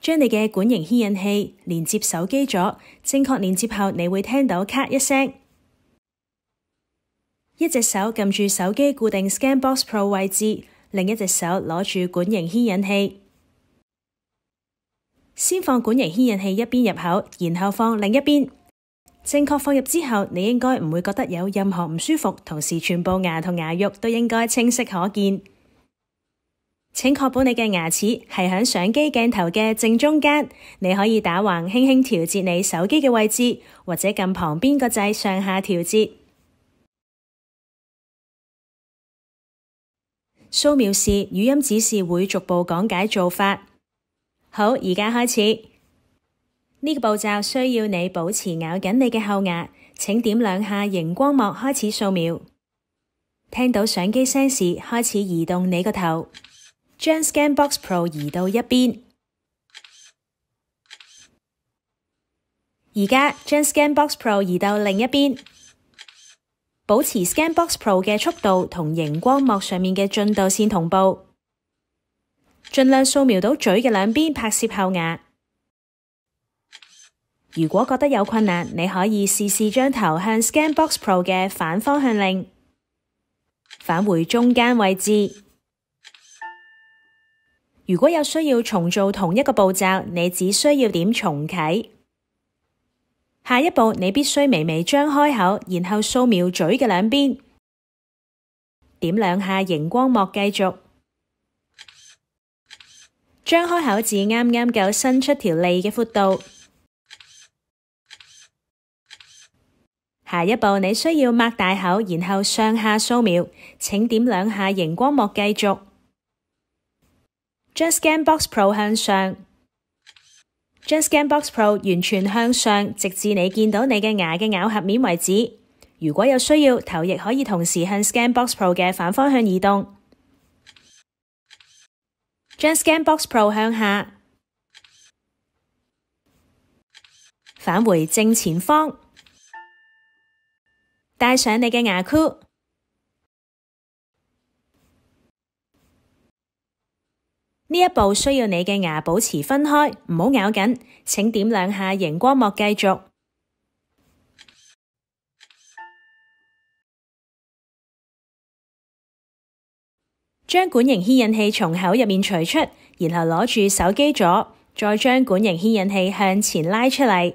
将你嘅管型牵引器连接手机咗，正确连接后你会听到咔一声。一只手揿住手机固定 Scanbox Pro 位置，另一只手攞住管型牵引器。先放管型牵引器一边入口，然后放另一边。正确放入之后，你应该唔会觉得有任何唔舒服，同时全部牙同牙肉都应该清晰可见。请确保你嘅牙齿系响相机镜头嘅正中间。你可以打横轻轻调节你手机嘅位置，或者揿旁边个掣上下调节。扫描时语音指示会逐步讲解做法。好，而家开始呢个步骤需要你保持咬紧你嘅后牙，请点两下荧光幕开始扫描。听到相机声时，开始移动你个头。将 Scanbox Pro 移到一边，而家将 Scanbox Pro 移到另一边，保持 Scanbox Pro 嘅速度同荧光幕上面嘅进度线同步，尽量扫描到嘴嘅两边拍摄后牙。如果觉得有困难，你可以试试将头向 Scanbox Pro 嘅反方向拧，返回中间位置。如果有需要重做同一个步骤，你只需要点重启。下一步，你必须微微张开口，然后扫描嘴嘅两边，点两下荧光幕继续。张开口至啱啱够伸出条脷嘅宽度。下一步，你需要擘大口，然后上下扫描，请点两下荧光幕继续。将 ScanBox Pro 向上，将 ScanBox Pro 完全向上，直至你见到你嘅牙嘅咬合面为止。如果有需要，头亦可以同时向 ScanBox Pro 嘅反方向移动。将 ScanBox Pro 向下，返回正前方，带上你嘅牙箍。呢一步需要你嘅牙保持分开，唔好咬紧，请点两下荧光幕继续。将管型牵引器从口入面取出，然后攞住手机左，再将管型牵引器向前拉出嚟。